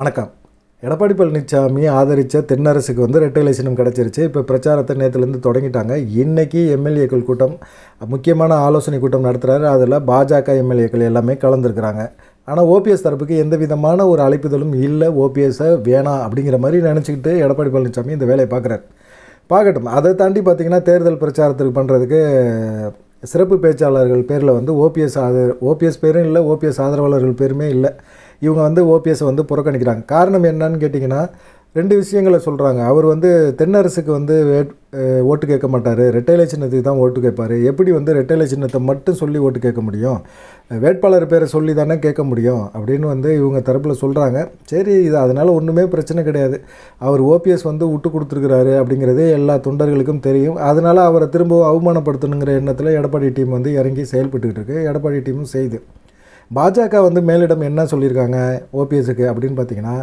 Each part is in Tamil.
வணக்கம் எடப்பாடி பழனிசாமி ஆதரித்த தென்னரசுக்கு வந்து ரெட்டை லைசனும் கிடச்சிருச்சு இப்போ பிரச்சாரத்தை நேற்றுலேருந்து தொடங்கிட்டாங்க இன்றைக்கி எம்எல்ஏக்கள் கூட்டம் முக்கியமான ஆலோசனை கூட்டம் நடத்துகிறாரு அதில் பாஜக எம்எல்ஏக்கள் எல்லாமே கலந்துருக்கிறாங்க ஆனால் ஓபிஎஸ் தரப்புக்கு எந்த விதமான ஒரு அழைப்புதலும் இல்லை ஓபிஎஸை வேணாம் அப்படிங்கிற மாதிரி நினச்சிக்கிட்டு எடப்பாடி பழனிசாமி இந்த வேலையை பார்க்குறாரு பார்க்கட்டும் அதை தாண்டி பார்த்திங்கன்னா தேர்தல் பிரச்சாரத்துக்கு பண்ணுறதுக்கு சிறப்பு பேச்சாளர்கள் பேரில் வந்து ஓபிஎஸ் ஆதர் ஓபிஎஸ் பேரும் இல்லை ஓபிஎஸ் ஆதரவாளர்கள் பேருமே இல்லை இவங்க வந்து ஓபிஎஸை வந்து புறக்கணிக்கிறாங்க காரணம் என்னன்னு கேட்டிங்கன்னா ரெண்டு விஷயங்களை சொல்கிறாங்க அவர் வந்து தென்னரசுக்கு வந்து ஓட்டு கேட்க மாட்டார் ரெட்டைலை சின்னத்துக்கு தான் ஓட்டு கேட்பார் எப்படி வந்து ரெட்டைலை சின்னத்தை மட்டும் சொல்லி ஓட்டு கேட்க முடியும் வேட்பாளர் பேரை சொல்லி தானே கேட்க முடியும் அப்படின்னு வந்து இவங்க தரப்பில் சொல்கிறாங்க சரி இது அதனால் ஒன்றுமே பிரச்சனை கிடையாது அவர் ஓபிஎஸ் வந்து விட்டு கொடுத்துருக்குறாரு அப்படிங்கிறதே எல்லா தொண்டர்களுக்கும் தெரியும் அதனால் அவரை திரும்பவும் அவமானப்படுத்தணுங்கிற எண்ணத்தில் எடப்பாடி டீம் வந்து இறங்கி செயல்பட்டுக்கிட்டு இருக்கு எடப்பாடி டீமும் செய்து பாஜக வந்து மேலிடம் என்ன சொல்லியிருக்காங்க ஓபிஎஸ்க்கு அப்படின்னு பார்த்தீங்கன்னா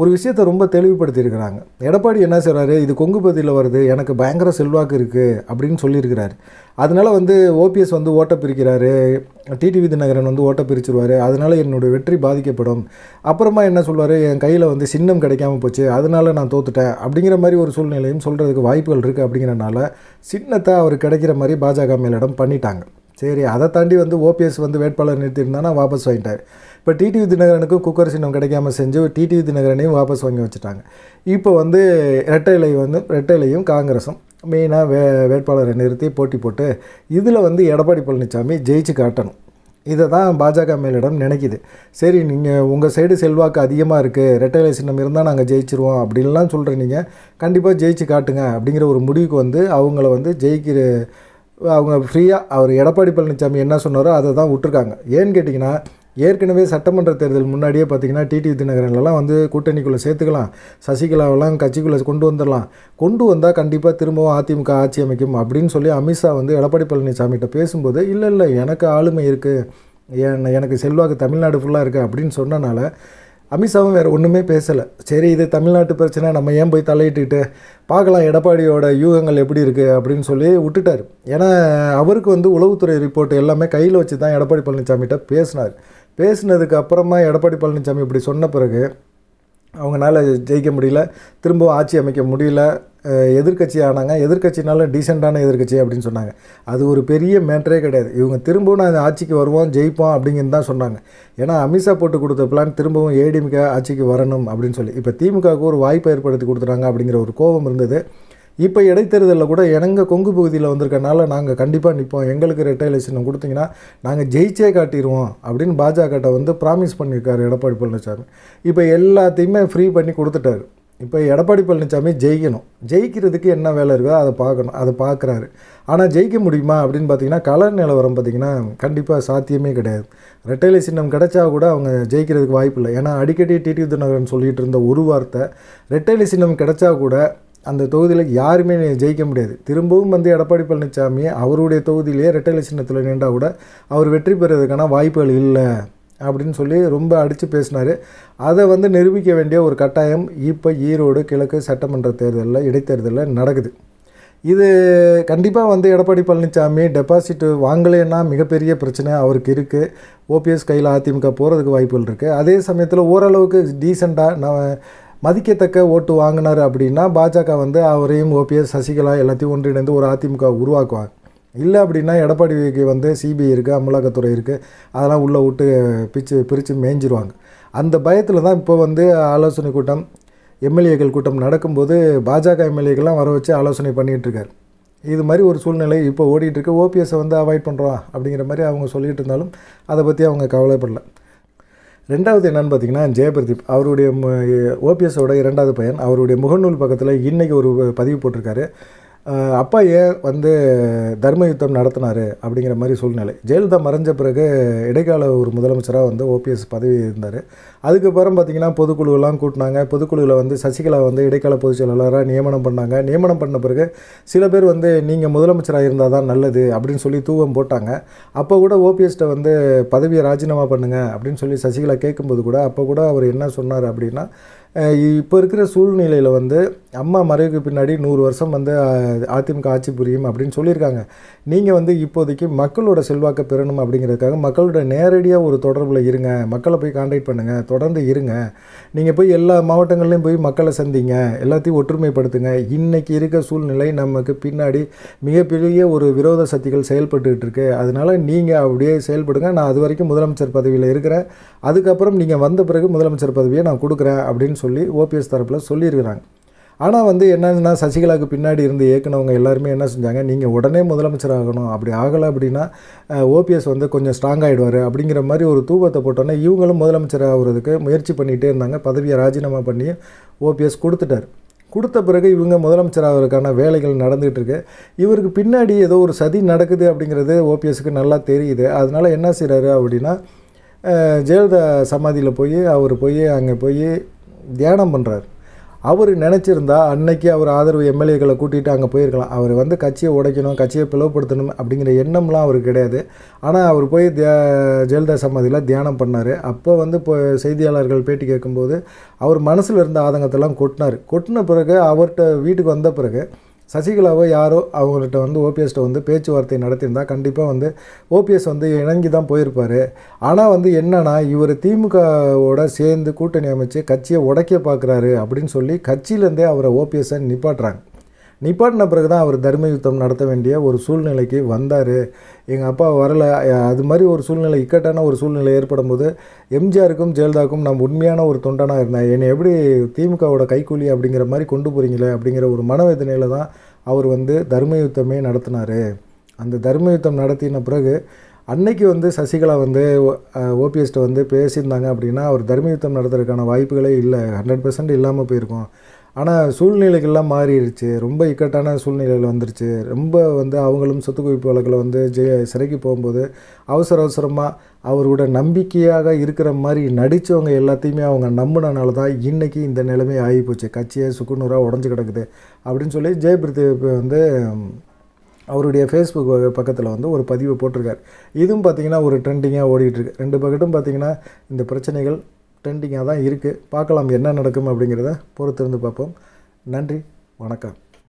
ஒரு விஷயத்தை ரொம்ப தெளிவுபடுத்தியிருக்கிறாங்க எடப்பாடி என்ன செய்கிறாரு இது கொங்கு பகுதியில் வருது எனக்கு பயங்கர செல்வாக்கு இருக்குது அப்படின்னு சொல்லியிருக்கிறாரு அதனால் வந்து ஓபிஎஸ் வந்து ஓட்ட பிரிக்கிறாரு டிடிவி தினகரன் வந்து ஓட்ட பிரிச்சிருவார் அதனால் என்னுடைய வெற்றி பாதிக்கப்படும் அப்புறமா என்ன சொல்வார் என் கையில் வந்து சின்னம் கிடைக்காம போச்சு அதனால் நான் தோத்துட்டேன் அப்படிங்கிற மாதிரி ஒரு சூழ்நிலையும் சொல்கிறதுக்கு வாய்ப்புகள் இருக்குது அப்படிங்கிறனால சின்னத்தை அவர் கிடைக்கிற மாதிரி பாஜக மேலிடம் பண்ணிட்டாங்க சரி அதை தாண்டி வந்து ஓபிஎஸ் வந்து வேட்பாளர் நிறுத்திருந்தானா வாபஸ் வாங்கிட்டார் இப்போ டிடிவி தினகரனுக்கு குக்கர் சின்னம் கிடைக்காம செஞ்சு டிடிவி தினகரனையும் வாபஸ் வாங்கி வச்சுட்டாங்க இப்போ வந்து இரட்டை இலை வந்து இரட்டை இலையும் காங்கிரஸும் மெயினாக வே வேட்பாளரை நிறுத்தி போட்டி போட்டு இதில் வந்து எடப்பாடி பழனிசாமி ஜெயிச்சு காட்டணும் இதை தான் பாஜக மேலிடம் நினைக்கிது சரி நீங்கள் உங்கள் சைடு செல்வாக்கு அதிகமாக இருக்குது இலை சின்னம் இருந்தால் நாங்கள் ஜெயிச்சிருவோம் அப்படின்லாம் சொல்கிற நீங்கள் கண்டிப்பாக ஜெயிச்சு காட்டுங்க அப்படிங்கிற ஒரு முடிவுக்கு வந்து அவங்கள வந்து ஜெயிக்கிற அவங்க ஃப்ரீயாக அவர் எடப்பாடி பழனிசாமி என்ன சொன்னாரோ அதை தான் விட்டுருக்காங்க ஏன்னு கேட்டிங்கன்னா ஏற்கனவே சட்டமன்ற தேர்தல் முன்னாடியே பார்த்திங்கன்னா டிடி தினகரன்லாம் வந்து கூட்டணிக்குள்ளே சேர்த்துக்கலாம் சசிகலாவெல்லாம் கட்சிக்குள்ளே கொண்டு வந்துடலாம் கொண்டு வந்தால் கண்டிப்பாக திரும்பவும் அதிமுக ஆட்சி அமைக்கும் அப்படின்னு சொல்லி அமித்ஷா வந்து எடப்பாடி பழனிசாமிகிட்ட பேசும்போது இல்லை இல்லை எனக்கு ஆளுமை இருக்குது எனக்கு செல்வாக்கு தமிழ்நாடு ஃபுல்லாக இருக்குது அப்படின்னு சொன்னனால அமித்ஷாவும் வேறு ஒன்றுமே பேசலை சரி இது தமிழ்நாட்டு பிரச்சனை நம்ம ஏன் போய் தலையிட்டுக்கிட்டு பார்க்கலாம் எடப்பாடியோட யூகங்கள் எப்படி இருக்குது அப்படின்னு சொல்லி விட்டுட்டார் ஏன்னா அவருக்கு வந்து உளவுத்துறை ரிப்போர்ட் எல்லாமே கையில் வச்சு தான் எடப்பாடி பழனிசாமிகிட்ட பேசினார் பேசினதுக்கு அப்புறமா எடப்பாடி பழனிசாமி இப்படி சொன்ன பிறகு அவங்களால ஜெயிக்க முடியல திரும்பவும் ஆட்சி அமைக்க முடியல எதிர்கட்சி ஆனாங்க எதிர்கட்சினால டீசெண்டான எதிர்கட்சி அப்படின்னு சொன்னாங்க அது ஒரு பெரிய மேட்டரே கிடையாது இவங்க திரும்பவும் நான் ஆட்சிக்கு வருவோம் ஜெயிப்போம் அப்படிங்கன்னு தான் சொன்னாங்க ஏன்னா அமித்ஷா போட்டு கொடுத்த பிளான் திரும்பவும் ஏடிஎம்கே ஆட்சிக்கு வரணும் அப்படின்னு சொல்லி இப்போ திமுகவுக்கு ஒரு வாய்ப்பை ஏற்படுத்தி கொடுத்துட்டாங்க அப்படிங்கிற ஒரு கோபம் இருந்தது இப்போ இடைத்தேர்தலில் கூட எனங்க கொங்கு பகுதியில் வந்திருக்கனால நாங்கள் கண்டிப்பாக நிற்போம் எங்களுக்கு ரெட்டைலேஷன் கொடுத்தீங்கன்னா நாங்கள் ஜெயிச்சே காட்டிடுவோம் அப்படின்னு பாஜகட்ட வந்து ப்ராமிஸ் பண்ணியிருக்காரு எடப்பாடி பழனிசாமி இப்போ எல்லாத்தையுமே ஃப்ரீ பண்ணி கொடுத்துட்டாரு இப்போ எடப்பாடி பழனிசாமி ஜெயிக்கணும் ஜெயிக்கிறதுக்கு என்ன வேலை இருக்கோ அதை பார்க்கணும் அதை பார்க்குறாரு ஆனால் ஜெயிக்க முடியுமா அப்படின்னு பார்த்தீங்கன்னா கலர் நிலவரம் பார்த்திங்கன்னா கண்டிப்பாக சாத்தியமே கிடையாது ரெட்டைலை சின்னம் கிடைச்சா கூட அவங்க ஜெயிக்கிறதுக்கு வாய்ப்பு இல்லை ஏன்னா அடிக்கடி டிடி தினகரன் சொல்லிகிட்டு இருந்த ஒரு வார்த்தை ரெட்டைலை சின்னம் கிடைச்சா கூட அந்த தொகுதியில் யாருமே ஜெயிக்க முடியாது திரும்பவும் வந்து எடப்பாடி பழனிசாமி அவருடைய தொகுதியிலேயே ரெட்டலை சின்னத்தில் நின்றா கூட அவர் வெற்றி பெறுறதுக்கான வாய்ப்புகள் இல்லை அப்படின்னு சொல்லி ரொம்ப அடித்து பேசினார் அதை வந்து நிரூபிக்க வேண்டிய ஒரு கட்டாயம் இப்போ ஈரோடு கிழக்கு சட்டமன்ற தேர்தலில் இடைத்தேர்தலில் நடக்குது இது கண்டிப்பாக வந்து எடப்பாடி பழனிசாமி டெபாசிட் வாங்கலைன்னா மிகப்பெரிய பிரச்சனை அவருக்கு இருக்குது ஓபிஎஸ் கையில் அதிமுக போகிறதுக்கு வாய்ப்புகள் இருக்குது அதே சமயத்தில் ஓரளவுக்கு டீசெண்டாக நான் மதிக்கத்தக்க ஓட்டு வாங்கினார் அப்படின்னா பாஜக வந்து அவரையும் ஓபிஎஸ் சசிகலா எல்லாத்தையும் ஒன்றிணைந்து ஒரு அதிமுக உருவாக்குவாங்க இல்லை அப்படின்னா எடப்பாடிக்கு வந்து சிபிஐ இருக்குது அமலாக்கத்துறை இருக்குது அதெல்லாம் உள்ளே விட்டு பிச்சு பிரித்து மேய்ஞ்சிருவாங்க அந்த பயத்தில் தான் இப்போ வந்து ஆலோசனை கூட்டம் எம்எல்ஏக்கள் கூட்டம் நடக்கும்போது பாஜக எம்எல்ஏக்கள்லாம் வர வச்சு ஆலோசனை பண்ணிகிட்ருக்கார் இது மாதிரி ஒரு சூழ்நிலை இப்போ ஓடிட்டுருக்கு ஓபிஎஸ்ஸை வந்து அவாய்ட் பண்ணுறோம் அப்படிங்கிற மாதிரி அவங்க சொல்லிகிட்டு இருந்தாலும் அதை பற்றி அவங்க கவலைப்படலை ரெண்டாவது என்னென்னு பார்த்தீங்கன்னா ஜெயபிரதீப் அவருடைய ஓபிஎஸோட இரண்டாவது பையன் அவருடைய முகநூல் பக்கத்தில் இன்றைக்கி ஒரு பதிவு போட்டிருக்காரு அப்பா ஏன் வந்து தர்ம யுத்தம் நடத்தினார் அப்படிங்கிற மாதிரி சூழ்நிலை ஜெயலலிதா மறைஞ்ச பிறகு இடைக்கால ஒரு முதலமைச்சராக வந்து ஓபிஎஸ் பதவி இருந்தார் அதுக்கப்புறம் பார்த்திங்கன்னா பொதுக்குழுவெல்லாம் கூட்டினாங்க பொதுக்குழுவில் வந்து சசிகலா வந்து இடைக்கால பொதுச் செயலாளராக நியமனம் பண்ணாங்க நியமனம் பண்ண பிறகு சில பேர் வந்து நீங்கள் முதலமைச்சராக இருந்தால் தான் நல்லது அப்படின்னு சொல்லி தூவம் போட்டாங்க அப்போ கூட ஓபிஎஸ்ட்டை வந்து பதவியை ராஜினாமா பண்ணுங்கள் அப்படின்னு சொல்லி சசிகலா கேட்கும்போது கூட அப்போ கூட அவர் என்ன சொன்னார் அப்படின்னா இப்போ இருக்கிற சூழ்நிலையில் வந்து அம்மா மறைவுக்கு பின்னாடி நூறு வருஷம் வந்து அதிமுக ஆட்சி புரியும் அப்படின்னு சொல்லியிருக்காங்க நீங்கள் வந்து இப்போதைக்கு மக்களோட செல்வாக்கை பெறணும் அப்படிங்கிறதுக்காக மக்களோட நேரடியாக ஒரு தொடர்பில் இருங்க மக்களை போய் காண்டாக்ட் பண்ணுங்கள் தொடர்ந்து இருங்க நீங்கள் போய் எல்லா மாவட்டங்கள்லேயும் போய் மக்களை சந்திங்க எல்லாத்தையும் ஒற்றுமைப்படுத்துங்க இன்றைக்கி இருக்க சூழ்நிலை நமக்கு பின்னாடி மிகப்பெரிய ஒரு விரோத சக்திகள் செயல்பட்டுக்கிட்டு இருக்கு அதனால் நீங்கள் அப்படியே செயல்படுங்க நான் அது வரைக்கும் முதலமைச்சர் பதவியில் இருக்கிறேன் அதுக்கப்புறம் நீங்கள் வந்த பிறகு முதலமைச்சர் பதவியை நான் கொடுக்குறேன் அப்படின்னு சொல்லி ஓபிஎஸ் தரப்பில் சொல்லியிருக்கிறாங்க ஆனால் வந்து என்னன்னா சசிகலாவுக்கு பின்னாடி இருந்து இயக்குனவங்க எல்லாருமே என்ன செஞ்சாங்க நீங்கள் உடனே முதலமைச்சர் ஆகணும் அப்படி ஆகலை அப்படின்னா ஓபிஎஸ் வந்து கொஞ்சம் ஸ்ட்ராங் ஆகிடுவார் அப்படிங்கிற மாதிரி ஒரு தூக்கத்தை போட்டோன்னே இவங்களும் முதலமைச்சர் ஆகிறதுக்கு முயற்சி பண்ணிகிட்டே இருந்தாங்க பதவியை ராஜினாமா பண்ணி ஓபிஎஸ் கொடுத்துட்டார் கொடுத்த பிறகு இவங்க முதலமைச்சர் ஆகிறதுக்கான வேலைகள் நடந்துகிட்டு இருக்கு இவருக்கு பின்னாடி ஏதோ ஒரு சதி நடக்குது அப்படிங்கிறது ஓபிஎஸ்க்கு நல்லா தெரியுது அதனால் என்ன செய்கிறாரு அப்படின்னா ஜெயலலிதா சமாதியில் போய் அவர் போய் அங்கே போய் தியானம் பண்ணுறார் அவர் நினச்சிருந்தா அன்னைக்கு அவர் ஆதரவு எம்எல்ஏக்களை கூட்டிகிட்டு அங்கே போயிருக்கலாம் அவர் வந்து கட்சியை உடைக்கணும் கட்சியை பிளவுப்படுத்தணும் அப்படிங்கிற எண்ணம்லாம் அவருக்கு கிடையாது ஆனால் அவர் போய் தியா ஜெயலலிதா சமாதியில் தியானம் பண்ணார் அப்போ வந்து இப்போ செய்தியாளர்கள் பேட்டி கேட்கும்போது அவர் மனசில் இருந்த ஆதங்கத்தெல்லாம் கொட்டினார் கொட்டின பிறகு அவர்கிட்ட வீட்டுக்கு வந்த பிறகு சசிகலாவோ யாரோ அவங்கள்ட்ட வந்து ஓபிஎஸ்ட்ட வந்து பேச்சுவார்த்தை நடத்தியிருந்தால் கண்டிப்பாக வந்து ஓபிஎஸ் வந்து இணங்கி தான் போயிருப்பார் ஆனால் வந்து என்னென்னா இவர் திமுகவோட சேர்ந்து கூட்டணி அமைச்சு கட்சியை உடைக்க பார்க்குறாரு அப்படின்னு சொல்லி கட்சியிலேருந்தே அவரை ஓபிஎஸ்ஸை நிப்பாட்டுறாங்க நிப்பாட்டின பிறகு தான் அவர் தர்ம யுத்தம் நடத்த வேண்டிய ஒரு சூழ்நிலைக்கு வந்தார் எங்கள் அப்பா வரலை அது மாதிரி ஒரு சூழ்நிலை இக்கட்டான ஒரு சூழ்நிலை ஏற்படும் போது எம்ஜிஆருக்கும் ஜெயலலிதாவுக்கும் நான் உண்மையான ஒரு தொண்டனாக இருந்தேன் என்னை எப்படி திமுகவோட கைக்கூலி அப்படிங்கிற மாதிரி கொண்டு போகிறீங்களே அப்படிங்கிற ஒரு மனவேதனையில் தான் அவர் வந்து தர்ம யுத்தமே நடத்தினார் அந்த தர்ம யுத்தம் நடத்தின பிறகு அன்னைக்கு வந்து சசிகலா வந்து ஓபிஎஸ்ட்டை வந்து பேசியிருந்தாங்க அப்படின்னா அவர் தர்ம யுத்தம் நடத்துறதுக்கான வாய்ப்புகளே இல்லை ஹண்ட்ரட் பர்சன்ட் இல்லாமல் போயிருக்கோம் ஆனால் சூழ்நிலைகள்லாம் மாறிடுச்சு ரொம்ப இக்கட்டான சூழ்நிலைகள் வந்துருச்சு ரொம்ப வந்து அவங்களும் சொத்து குவிப்பு வழக்கில் வந்து ஜெய சிறைக்கு போகும்போது அவசர அவசரமாக அவரோட நம்பிக்கையாக இருக்கிற மாதிரி நடித்தவங்க எல்லாத்தையுமே அவங்க நம்பினனால தான் இன்றைக்கி இந்த நிலைமை ஆகி போச்சு கட்சியை சுக்குநூறாக உடஞ்சி கிடக்குது அப்படின்னு சொல்லி ஜெயபிரதி வந்து அவருடைய ஃபேஸ்புக் பக்கத்தில் வந்து ஒரு பதிவு போட்டிருக்கார் இதுவும் பார்த்திங்கன்னா ஒரு ட்ரெண்டிங்காக ஓடிட்டுருக்கு ரெண்டு பக்கட்டும் பார்த்திங்கன்னா இந்த பிரச்சனைகள் ட்ரெண்டிங்காக தான் இருக்குது பார்க்கலாம் என்ன நடக்கும் அப்படிங்கிறத பொறுத்திருந்து பார்ப்போம் நன்றி வணக்கம்